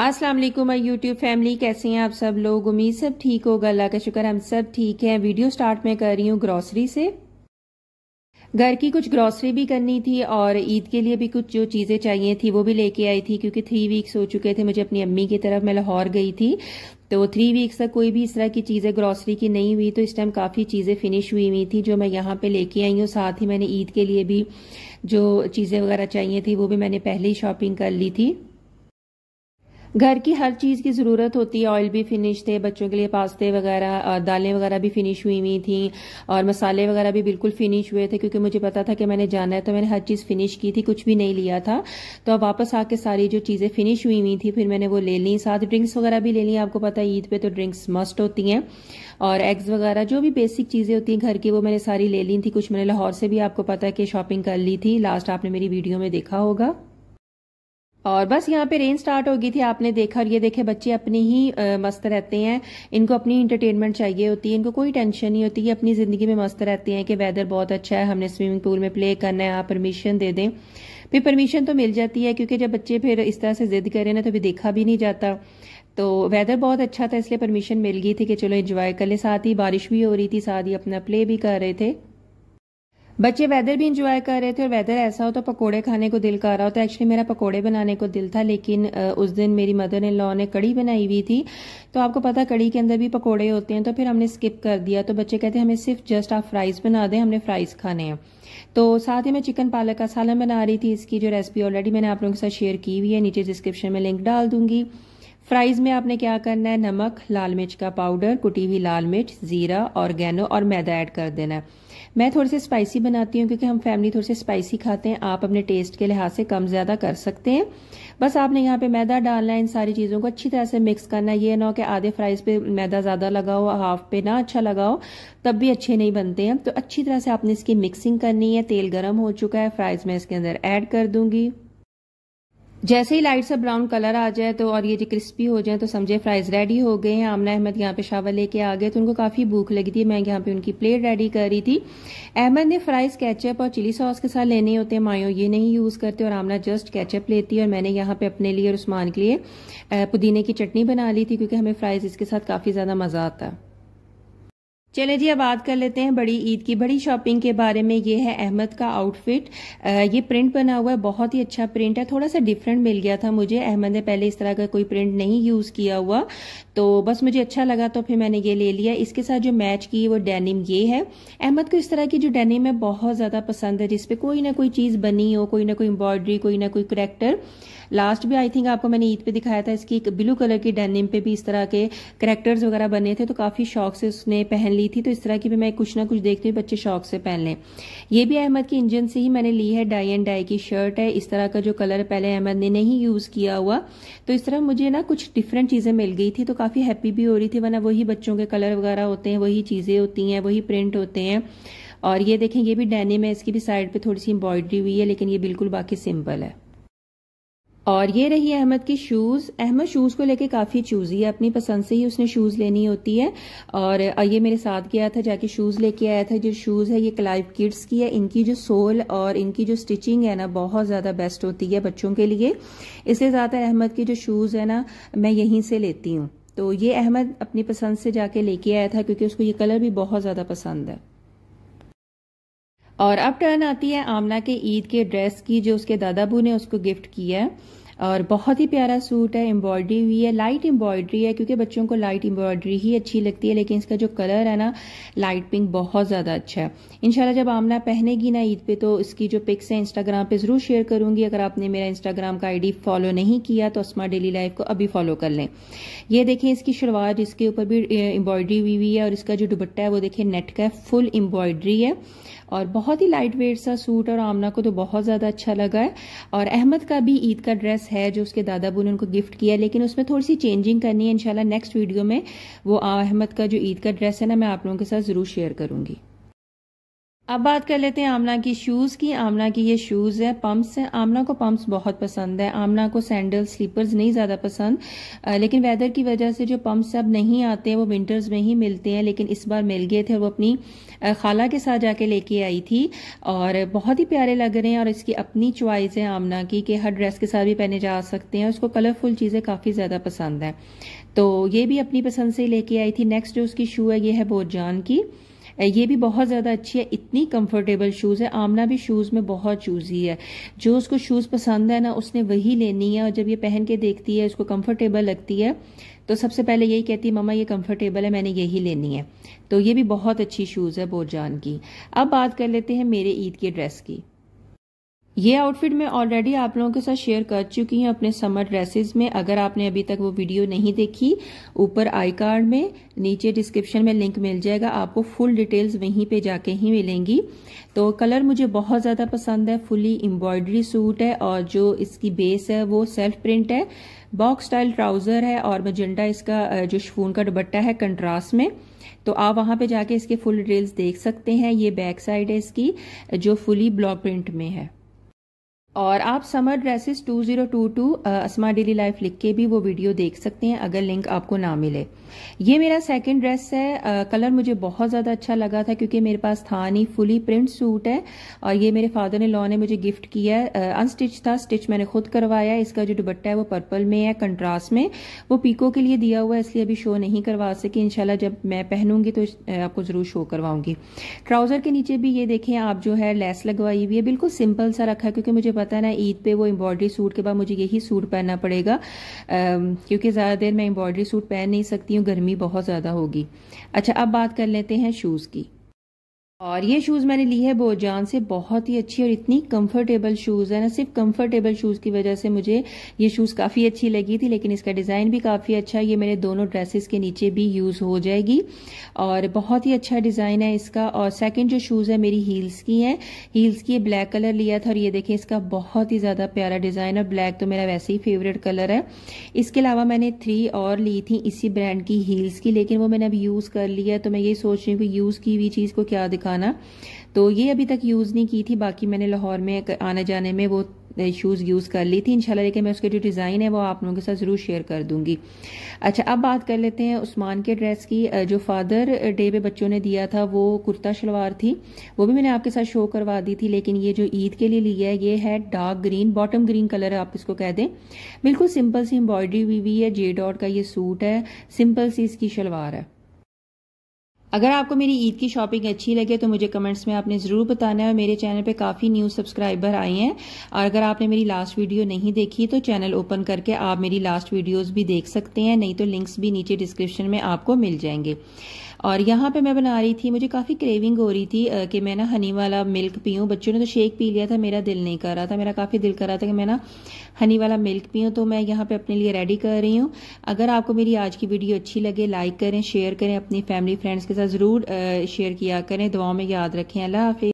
अस्सलाम वालेकुम my YouTube family कैसे हैं आप सब लोग उम्मीद सब ठीक होगा अल्लाह का शुक्र हम सब ठीक हैं वीडियो स्टार्ट में कर रही हूँ ग्रॉसरी से घर की कुछ ग्रॉसरी भी करनी थी और ईद के लिए भी कुछ जो चीज़ें चाहिए थी वो भी लेके आई थी क्योंकि थ्री वीक्स हो चुके थे मुझे अपनी अम्मी की तरफ मैं लाहौर गई थी तो थ्री वीक्स तक कोई भी इस तरह की चीज़ें ग्रॉसरी की नहीं हुई तो इस टाइम काफ़ी चीज़ें फिनिश हुई हुई थी जो मैं यहाँ पे लेके आई हूँ साथ ही मैंने ईद के लिए भी जो चीज़ें वगैरह चाहिए थी वो भी मैंने पहले ही शॉपिंग कर ली थी घर की हर चीज़ की ज़रूरत होती है ऑयल भी फिनिश थे बच्चों के लिए पास्ते वगैरह दालें वगैरह भी फिनिश हुई हुई थी और मसाले वगैरह भी बिल्कुल फिनिश हुए थे क्योंकि मुझे पता था कि मैंने जाना है तो मैंने हर चीज़ फिनिश की थी कुछ भी नहीं लिया था तो वापस आके सारी जो चीज़ें फिनिश हुई हुई थी फिर मैंने वो ले ली साथ ड्रिंक्स वगैरह भी ले ली आपको पता है ईद पे तो ड्रिंक्स मस्ट होती हैं और एग्स वगैरह जो भी बेसिक चीज़ें होती हैं घर की वो मैंने सारी ले ली थी कुछ मैंने लाहौर से भी आपको पता है कि शॉपिंग कर ली थी लास्ट आपने मेरी वीडियो में देखा होगा और बस यहाँ पे रेन स्टार्ट हो गई थी आपने देखा और ये देखे बच्चे अपनी ही आ, मस्त रहते हैं इनको अपनी इंटरटेनमेंट चाहिए होती है इनको कोई टेंशन नहीं होती ये अपनी ज़िंदगी में मस्त रहते हैं कि वेदर बहुत अच्छा है हमने स्विमिंग पूल में प्ले करना है आप परमिशन दे दें फिर परमिशन तो मिल जाती है क्योंकि जब बच्चे फिर इस तरह से जिद करें ना तो भी देखा भी नहीं जाता तो वेदर बहुत अच्छा था इसलिए परमिशन मिल गई थी कि चलो इंजॉय कर ले साथ ही बारिश भी हो रही थी साथ ही अपना प्ले भी कर रहे थे बच्चे वेदर भी इंजॉय कर रहे थे और वेदर ऐसा हो तो पकोड़े खाने को दिल कर रहा हो तो एक्चुअली मेरा पकोड़े बनाने को दिल था लेकिन उस दिन मेरी मदर इन लॉ ने कड़ी बनाई हुई थी तो आपको पता कड़ी के अंदर भी पकोड़े होते हैं तो फिर हमने स्किप कर दिया तो बच्चे कहते हैं हमें सिर्फ जस्ट आप फ्राइज़ बना दें हमने फ्राइज़ खाने हैं तो साथ ही मैं चिकन पालक का सालन बना रही थी इसकी जो रेसिपी ऑलरेडी मैंने आप लोगों के साथ शेयर की हुई है नीचे डिस्क्रिप्शन में लिंक डाल दूंगी फ्राइज़ में आपने क्या करना है नमक लाल मिर्च का पाउडर कुटी हुई लाल मिर्च ज़ीरा ऑर्गेनो और मैदा ऐड कर देना है मैं थोड़ी से स्पाइसी बनाती हूँ क्योंकि हम फैमिली थोड़ी से स्पाइसी खाते हैं आप अपने टेस्ट के लिहाज से कम ज़्यादा कर सकते हैं बस आपने यहाँ पे मैदा डालना है इन सारी चीज़ों को अच्छी तरह से मिक्स करना है ये ना हो कि आधे फ्राइज पे मैदा ज़्यादा लगाओ हाफ पे ना अच्छा लगाओ तब भी अच्छे नहीं बनते हैं तो अच्छी तरह से आपने इसकी मिक्सिंग करनी है तेल गर्म हो चुका है फ्राइज मैं इसके अंदर एड कर दूंगी जैसे ही लाइट सा ब्राउन कलर आ जाए तो और ये जो क्रिस्पी हो जाए तो समझे फ्राइज रेडी हो गए हैं आमना अहमद यहाँ पे शावर लेके आ गए तो उनको काफ़ी भूख लगी थी मैं यहाँ पे उनकी प्लेट रेडी कर रही थी अहमद ने फ्राइज कैचअप और चिली सॉस के साथ लेने होते हैं मायो ये नहीं यूज़ करते और आमना जस्ट कैचअप लेती है और मैंने यहाँ पे अपने लिए और उस्मान के लिए पुदीने की चटनी बना ली थी क्योंकि हमें फ्राइज इसके साथ काफ़ी ज़्यादा मज़ा आता है चले जी अब बात कर लेते हैं बड़ी ईद की बड़ी शॉपिंग के बारे में ये है अहमद का आउटफिट ये प्रिंट बना हुआ है बहुत ही अच्छा प्रिंट है थोड़ा सा डिफरेंट मिल गया था मुझे अहमद ने पहले इस तरह का कोई प्रिंट नहीं यूज़ किया हुआ तो बस मुझे अच्छा लगा तो फिर मैंने ये ले लिया इसके साथ जो मैच की वो डेनिम ये है अहमद को इस तरह की जो डेनिम है बहुत ज़्यादा पसंद है जिसपे कोई ना कोई चीज़ बनी हो कोई ना कोई एम्ब्रॉयडरी कोई ना कोई करेक्टर लास्ट भी आई थिंक आपको मैंने ईद पे दिखाया था इसकी एक ब्लू कलर की डेनिम पे भी इस तरह के करेक्टर्स वगैरह बने थे तो काफ़ी शौक से उसने पहन ली थी तो इस तरह की भी मैं कुछ ना कुछ देखती हूँ बच्चे शौक से पहन लें ये भी अहमद की इंजन से ही मैंने ली है डाई एंड डाई की शर्ट है इस तरह का जो कलर पहले अहमद ने नहीं यूज़ किया हुआ तो इस तरह मुझे ना कुछ डिफरेंट चीज़ें मिल गई थी तो काफ़ी हैप्पी भी हो रही थी वरना वही बच्चों के कलर वगैरह होते हैं वही चीज़ें होती हैं वही प्रिंट होते हैं और ये देखें ये भी डैनी में इसकी भी साइड पे थोड़ी सी एम्ब्रॉयडरी हुई है लेकिन ये बिल्कुल बाकी सिंपल है और ये रही अहमद की शूज़ अहमद शूज़ को लेके काफ़ी चूज़ी है अपनी पसंद से ही उसने शूज़ लेनी होती है और ये मेरे साथ गया था जाके शूज़ लेके आया था जो शूज़ है ये क्लाइव किड्स की है इनकी जो सोल और इनकी जो स्टिचिंग है ना बहुत ज़्यादा बेस्ट होती है बच्चों के लिए इससे ज़्यादा अहमद के जो शूज़ है ना मैं यहीं से लेती हूँ तो ये अहमद अपनी पसंद से जाके लेके आया था क्योंकि उसको ये कलर भी बहुत ज़्यादा पसंद है और अब टर्न आती है आमना के ईद के ड्रेस की जो उसके दादाबू ने उसको गिफ्ट किया है और बहुत ही प्यारा सूट है एम्ब्रॉयडरी हुई है लाइट एम्ब्रॉयडरी है क्योंकि बच्चों को लाइट एम्ब्रॉयडरी ही अच्छी लगती है लेकिन इसका जो कलर है ना लाइट पिंक बहुत ज़्यादा अच्छा है इनशाला जब आमना पहनेगी ना ईद पे तो इसकी जो पिक्स है इंस्टाग्राम पे ज़रूर शेयर करूंगी अगर आपने मेरा इंस्टाग्राम का आईडी फॉलो नहीं किया तो अस्मा डेली लाइफ को अभी फॉलो कर लें ये देखें इसकी शुरुआत इसके ऊपर भी एम्ब्रॉयडरी हुई हुई है और इसका जो दुबट्टा है वो देखें नेट का फुल एम्ब्रॉयडरी है और बहुत ही लाइट वेट सा सूट और आमना को तो बहुत ज़्यादा अच्छा लगा है और अहमद का भी ईद का ड्रेस है जो उसके दादाबू ने उनको गिफ्ट किया लेकिन उसमें थोड़ी सी चेंजिंग करनी है इनशाला नेक्स्ट वीडियो में वो आ अहमद का जो ईद का ड्रेस है ना मैं आप लोगों के साथ ज़रूर शेयर करूंगी अब बात कर लेते हैं आमना की शूज़ की आमना की ये शूज़ है पम्प्स हैं आमना को पम्प्स बहुत पसंद है आमना को सैंडल स्लीपर्स नहीं ज़्यादा पसंद आ, लेकिन वेदर की वजह से जो पम्प्स अब नहीं आते हैं वो विंटर्स में ही मिलते हैं लेकिन इस बार मिल गए थे वो अपनी खाला के साथ जाके लेके आई थी और बहुत ही प्यारे लग रहे हैं और इसकी अपनी च्वाइस है आमना की कि हर ड्रेस के साथ भी पहने जा सकते हैं उसको कलरफुल चीज़ें काफ़ी ज़्यादा पसंद है तो ये भी अपनी पसंद से लेके आई थी नेक्स्ट जो उसकी शू है ये है बोजान की ये भी बहुत ज़्यादा अच्छी है इतनी कंफर्टेबल शूज़ है आमना भी शूज़ में बहुत चूज़ी है जो उसको शूज़ पसंद है ना उसने वही लेनी है और जब ये पहन के देखती है उसको कंफर्टेबल लगती है तो सबसे पहले यही कहती है मम्मा ये कंफर्टेबल है मैंने यही लेनी है तो ये भी बहुत अच्छी शूज़ है जान की अब बात कर लेते हैं मेरे ईद के ड्रेस की ये आउटफिट मैं ऑलरेडी आप लोगों के साथ शेयर कर चुकी हूँ अपने समर ड्रेसेस में अगर आपने अभी तक वो वीडियो नहीं देखी ऊपर आई कार्ड में नीचे डिस्क्रिप्शन में लिंक मिल जाएगा आपको फुल डिटेल्स वहीं पे जाके ही मिलेंगी तो कलर मुझे बहुत ज़्यादा पसंद है फुली एम्ब्रॉयडरी सूट है और जो इसकी बेस है वो सेल्फ प्रिंट है बॉक्स स्टाइल ट्राउज़र है और मजेंडा इसका जो शफून का दुपट्टा है कंट्रास्ट में तो आप वहां पे जाके इसके फुल डिटेल्स देख सकते हैं ये बैक साइड है इसकी जो फुली ब्लॉक प्रिंट में है और आप summer dresses 2022 Asma daily life लिख के भी वो वीडियो देख सकते हैं अगर लिंक आपको ना मिले ये मेरा सेकंड ड्रेस है आ, कलर मुझे बहुत ज़्यादा अच्छा लगा था क्योंकि मेरे पास था नहीं फुली प्रिंट सूट है और ये मेरे फादर ने लॉ ने मुझे गिफ्ट किया अनस्टिच था स्टिच मैंने खुद करवाया इसका जो दुबट्टा है वो पर्पल में है कंट्रास्ट में वो पीको के लिए दिया हुआ है इसलिए अभी शो नहीं करवा सके इनशाला जब मैं पहनूंगी तो आपको ज़रूर शो करवाऊंगी ट्राउज़र के नीचे भी ये देखें आप जो है लेस लगवाई हुई है बिल्कुल सिंपल सा रखा क्योंकि मुझे पता है ना ईद पे वो एम्ब्रॉयडरी सूट के बाद मुझे यही सूट पहनना पड़ेगा क्योंकि ज़्यादा देर मैं एम्ब्रॉयडरी सूट पहन नहीं सकती हूँ गर्मी बहुत ज़्यादा होगी अच्छा अब बात कर लेते हैं शूज़ की और ये शूज़ मैंने ली है बोजान से बहुत ही अच्छी और इतनी कंफर्टेबल शूज़ है ना सिर्फ कंफर्टेबल शूज़ की वजह से मुझे ये शूज़ काफ़ी अच्छी लगी थी लेकिन इसका डिज़ाइन भी काफ़ी अच्छा है ये मेरे दोनों ड्रेसेस के नीचे भी यूज़ हो जाएगी और बहुत ही अच्छा डिज़ाइन है इसका और सेकेंड जो शूज़ है मेरी हील्स की हैं हील्स की ब्लैक कलर लिया था और ये देखें इसका बहुत ही ज़्यादा प्यारा डिज़ाइन और ब्लैक तो मेरा वैसे ही फेवरेट कलर है इसके अलावा मैंने थ्री और ली थी इसी ब्रांड की हील्स की लेकिन वो मैंने अब यूज़ कर लिया तो मैं ये सोच रही हूँ कि यूज़ की हुई चीज़ को क्या दिखा खाना तो ये अभी तक यूज़ नहीं की थी बाकी मैंने लाहौर में आने जाने में वो शूज़ यूज़ कर ली थी इंशाल्लाह लेकिन मैं उसके जो डिज़ाइन है वो आप लोगों के साथ ज़रूर शेयर कर दूंगी अच्छा अब बात कर लेते हैं उस्मान के ड्रेस की जो फादर डे पे बच्चों ने दिया था वो कुर्ता शलवार थी वो भी मैंने आपके साथ शो करवा दी थी लेकिन ये जो ईद के लिए लिया है ये है dark green bottom green colour आप इसको कह दें बिल्कुल सिंपल सी एम्ब्रॉयडरी हुई हुई है जे डॉट का ये सूट है सिंपल सी इसकी शलवार है अगर आपको मेरी ईद की शॉपिंग अच्छी लगे तो मुझे कमेंट्स में आपने ज़रूर बताना है और मेरे चैनल पे काफ़ी न्यू सब्सक्राइबर आए हैं और अगर आपने मेरी लास्ट वीडियो नहीं देखी तो चैनल ओपन करके आप मेरी लास्ट वीडियोज़ भी देख सकते हैं नहीं तो लिंक्स भी नीचे डिस्क्रिप्शन में आपको मिल जाएंगे और यहाँ पे मैं बना रही थी मुझे काफ़ी क्रेविंग हो रही थी कि मैं ना हनी वाला मिल्क पीऊँ बच्चों ने तो शेक पी लिया था मेरा दिल नहीं कर रहा था मेरा काफ़ी दिल कर रहा था कि मैं ना हनी वाला मिल्क पीऊँ तो मैं यहाँ पर अपने लिए रेडी कर रही हूँ अगर आपको मेरी आज की वीडियो अच्छी लगे लाइक करें शेयर करें अपनी फैमिली फ्रेंड्स के साथ ज़रूर शेयर किया करें दुआओं में याद रखें अल्लाह हाफि